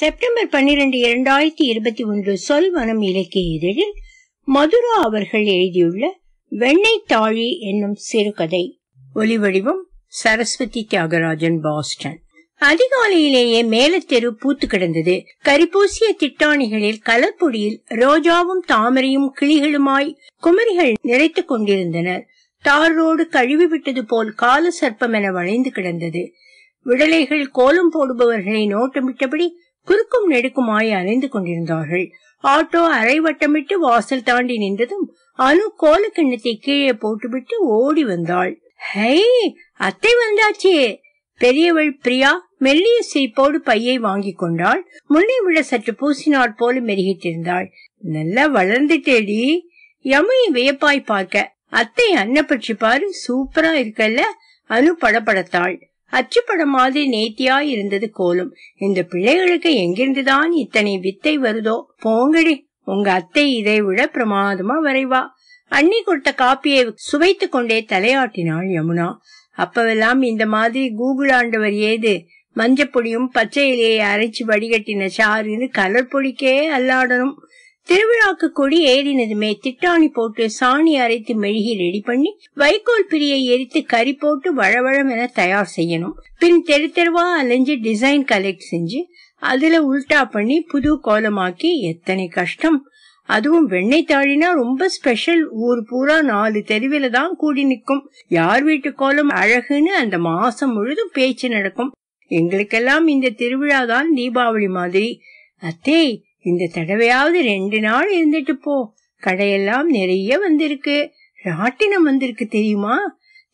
September பன்னிரண்டு இரண்டாயிரத்தி இருபத்தி ஒன்று சொல்வனம் இலக்கிய இதழில் மதுரா அவர்கள் எழுதியுள்ள வெண்ணை தாழி என்னும் சிறுகதை ஒலிவடிவம் சரஸ்வதி தியாகராஜன் பாஸ்டன் அதிகாலையிலேயே மேலத்தெரு பூத்து கிடந்தது கரிபூசிய திட்டாணிகளில் கலப்பொடியில் ரோஜாவும் தாமரையும் கிளிகளுமாய் குமரிகள் நிறைத்துக் கொண்டிருந்தனர் தார் ரோடு கழுவி விட்டது போல் கால சர்ப்பம் என வளைந்து கிடந்தது விடலைகள் கோலம் போடுபவர்களை நோட்டமிட்டபடி குறுக்கும் நெடுக்குமாய் அலைந்து கொண்டிருந்தார்கள் ஆட்டோ அரை வட்டமிட்டு வாசல் தாண்டி நின்றதும் அனு கோல கிண்ணத்தை கீழே போட்டுவிட்டு ஓடி வந்தாள் ஹை அத்தை வந்தாச்சே பெரியவள் பிரியா மெல்லிய சிரிப்போடு பையை வாங்கி கொண்டாள் முன்னே விட சற்று பூசினாள் போல மெருகிட்டிருந்தாள் நல்லா வளர்ந்துட்டேடி யமையை வியப்பாய் பார்க்க அத்தை அன்ன பற்றி பாரு சூப்பரா இருக்கல்ல அனு படப்படத்தாள் அச்சுப்படம் மாதிரி நேத்தியா இருந்தது கோலும் இந்த பிள்ளைகளுக்கு எங்கிருந்துதான் இத்தனை வித்தை வருதோ போங்கடி உங்க அத்தை இதை விட பிரமாதமா வரைவா அண்ணி கொடுத்த காப்பியை சுவைத்து கொண்டே தலையாட்டினாள் யமுனா அப்பவெல்லாம் இந்த மாதிரி கூகுள் ஆண்டவர் ஏது மஞ்சப்பொடியும் பச்சை இலையை அரைச்சு வடிகட்டின சாருன்னு கலர் பொடிக்கே அல்லாடணும் திருவிழாக்கு கொடி ஏறினதுமே திட்டாணி போட்டு சாணி அரைத்து மெழுகி ரெடி பண்ணி வைக்கோல் பிரியை எரித்து கறி போட்டு வழவழம் என தயார் செய்யணும் பின் தெரு தெருவா அலைஞ்சு டிசைன் கலெக்ட் செஞ்சு அதுல உல்டா பண்ணி புது கோலமாக்கி எத்தனை கஷ்டம் அதுவும் வெண்ணெய் தாழினா ரொம்ப ஸ்பெஷல் ஊர் பூரா நாலு தெருவில தான் கூடி நிற்கும் யார் வீட்டு கோலம் அழகுன்னு அந்த மாசம் முழுதும் பேச்சு நடக்கும் எங்களுக்கெல்லாம் இந்த திருவிழா தான் தீபாவளி மாதிரி அத்தே இந்த தடவையாவது ரெண்டு நாள் இருந்துட்டு போ கடையெல்லாம் நிறைய வந்திருக்கு ராட்டினம் வந்திருக்கு தெரியுமா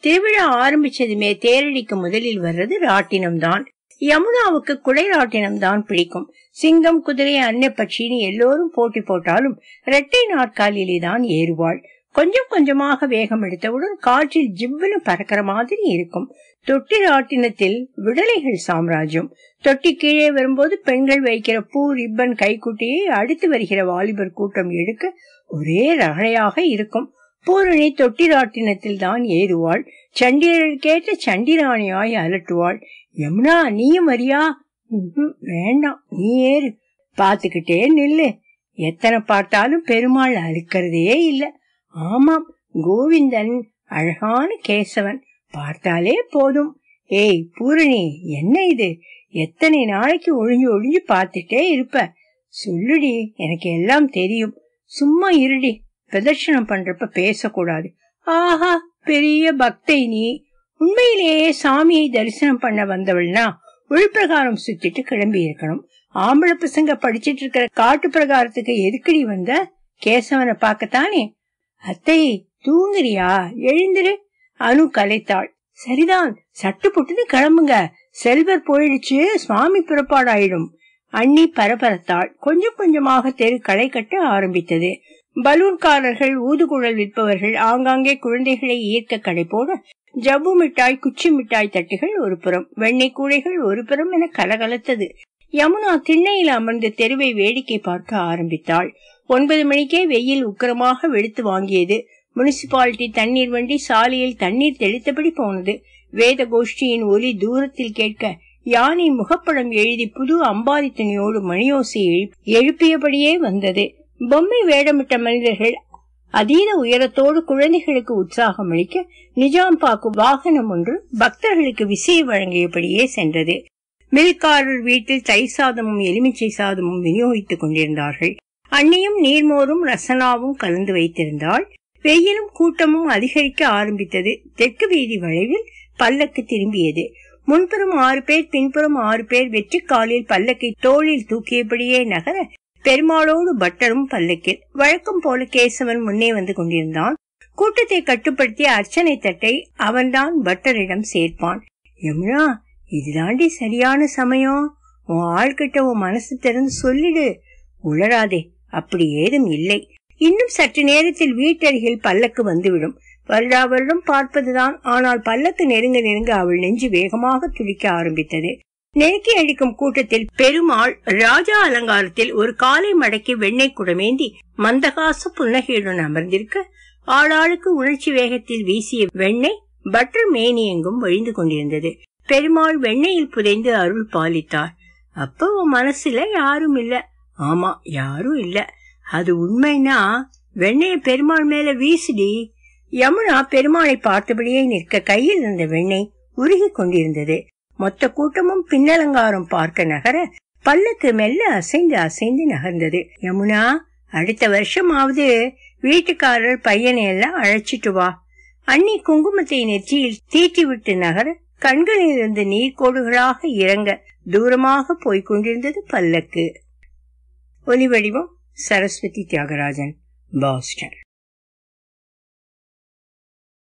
திருவிழா ஆரம்பிச்சதுமே தேரடிக்கு முதலில் வர்றது ராட்டினம் தான் யமுனாவுக்கு குடை ராட்டினம் தான் பிடிக்கும் சிங்கம் குதிரை அன்னப்பட்சின்னு எல்லோரும் போட்டி போட்டாலும் இரட்டை நாற்காலியிலே தான் ஏறுவாள் கொஞ்சம் கொஞ்சமாக வேகம் எடுத்தவுடன் காற்றில் ஜிவ்வென பறக்கிற மாதிரி இருக்கும் தொட்டில் ஆட்டினத்தில் விடலைகள் சாம்ராஜ்யம் தொட்டி கீழே வரும்போது பெண்கள் வைக்கிற பூ ரிப்பன் கைக்குட்டியை அடுத்து வருகிற வாலிபர் கூட்டம் எடுக்க ஒரே ரகையாக இருக்கும் பூரணி தொட்டிராட்டினத்தில் தான் ஏறுவாள் சண்டிரனுக்கேற்ற சண்டிராணியாய் அலட்டுவாள் யமுனா நீயும் வரியா வேண்டாம் நீ ஏறு பாத்துக்கிட்டே நில்லு எத்தனை பார்த்தாலும் பெருமாள் அழுக்கிறதே இல்லை ஆமாம் கோவிந்தன் அழகான கேசவன் பார்த்தாலே போதும் ஏய் பூரணி என்ன இது எத்தனை நாளைக்கு ஒழிஞ்சு ஒழிஞ்சு பார்த்துட்டே இருப்ப சொல்லுடி எனக்கு எல்லாம் தெரியும் சும்மா இருடி பிரதர்ஷனம் பண்றப்ப பேசக்கூடாது ஆஹா பெரிய பக்தை நீ உண்மையிலேயே சாமியை தரிசனம் பண்ண வந்தவள்னா உள்பிரகாரம் சுத்திட்டு கிளம்பி இருக்கணும் ஆம்பளை பசங்க படிச்சிட்டு இருக்கிற காட்டு பிரகாரத்துக்கு எதுக்கடி வந்த கேசவனை பார்க்கத்தானே அத்தை தூங்குறியா எழுந்திரு அனு கலைத்தாள் சரிதான் சட்டு புட்டு கிளம்புங்க செல்வர் போயிடுச்சு சுவாமி புறப்பாடாயிடும் அண்ணி பரபரத்தாள் கொஞ்சம் கொஞ்சமாக தெரு களை கட்ட ஆரம்பித்தது பலூன்காரர்கள் ஊதுகுழல் விற்பவர்கள் ஆங்காங்கே குழந்தைகளை ஈர்க்க கடை போட ஜவ்வு மிட்டாய் குச்சி மிட்டாய் தட்டுகள் ஒரு புறம் வெண்ணெய் கூடைகள் ஒரு புறம் என கலகலத்தது யமுனா திண்ணையில் அமர்ந்து தெருவை வேடிக்கை பார்க்க ஆரம்பித்தாள் ஒன்பது மணிக்கே வெயில் உக்கிரமாக வெளுத்து வாங்கியது முனிசிபாலிட்டி தண்ணீர் வண்டி சாலையில் தண்ணீர் தெளித்தபடி போனது வேத கோஷ்டியின் ஒலி தூரத்தில் கேட்க யானை முகப்படம் எழுதி புது அம்பாதி துணியோடு மணியோசை எழுப்பியபடியே வந்தது பொம்மை வேடமிட்ட மனிதர்கள் அதீத உயரத்தோடு குழந்தைகளுக்கு உற்சாகம் அளிக்க நிஜாம் பாக்கு வாகனம் ஒன்று பக்தர்களுக்கு விசை வழங்கியபடியே சென்றது மில்காரர் வீட்டில் தை சாதமும் எலுமிச்சை சாதமும் விநியோகித்துக் கொண்டிருந்தார்கள் அன்னையும் நீர்மோரும் ரசனாவும் கலந்து வைத்திருந்தால் வெயிலும் கூட்டமும் அதிகரிக்க ஆரம்பித்தது தெற்கு வீதி வளைவில் பல்லக்கு திரும்பியது முன்புறம் ஆறு பேர் பின்புறம் ஆறு பேர் வெற்றிக்காலில் பல்லக்கை தோளில் தூக்கியபடியே நகர பெருமாளோடு பட்டரும் பல்லக்கில் வழக்கம் போல கேசவன் முன்னே வந்து கொண்டிருந்தான் கூட்டத்தை கட்டுப்படுத்திய அர்ச்சனை தட்டை அவன்தான் பட்டரிடம் சேர்ப்பான் யமுனா இதுதாண்டி சரியான சமயம் உன் ஆள்கிட்ட உன் மனசு திறந்து சொல்லிடு உளராதே அப்படி ஏதும் இல்லை இன்னும் சற்று நேரத்தில் வீட்டருகில் பல்லக்கு வந்துவிடும் வருடா வருடம் பார்ப்பதுதான் ஆனால் பல்லக்கு நெருங்க நெருங்க அவள் நெஞ்சு வேகமாக துடிக்க ஆரம்பித்தது நெருக்கி அடிக்கும் கூட்டத்தில் பெருமாள் ராஜா அலங்காரத்தில் ஒரு காலை மடக்கி வெண்ணெய் குடமேந்தி மந்தகாச புன்னகையுடன் அமர்ந்திருக்க ஆளாளுக்கு உணர்ச்சி வேகத்தில் வீசிய வெண்ணெய் பட்டர் மேனி எங்கும் வழிந்து கொண்டிருந்தது பெருமாள் வெண்ணெயில் புதைந்து அருள் பாலித்தார் அப்போ மனசுல யாரும் இல்லை ஆமா யாரும் இல்ல அது உண்மைன்னா வெண்ணைய பெருமாள் மேல வீசுடி யமுனா பெருமாளை பார்த்தபடியே நிற்க கையில் இருந்த வெண்ணெய் உருகி கொண்டிருந்தது மொத்த கூட்டமும் பின்னலங்காரம் பார்க்க நகர பல்லுக்கு மெல்ல அசைந்து அசைந்து நகர்ந்தது யமுனா அடுத்த வருஷமாவது வீட்டுக்காரர் பையனை எல்லாம் அழைச்சிட்டு வா அண்ணி குங்குமத்தை நெற்றியில் தீட்டி விட்டு நகர கண்களில் இருந்து நீர்க்கோடுகளாக இறங்க தூரமாக போய்க் கொண்டிருந்தது பல்லக்கு होली वडिवो सरस्वती त्यागराजन बॉस्टन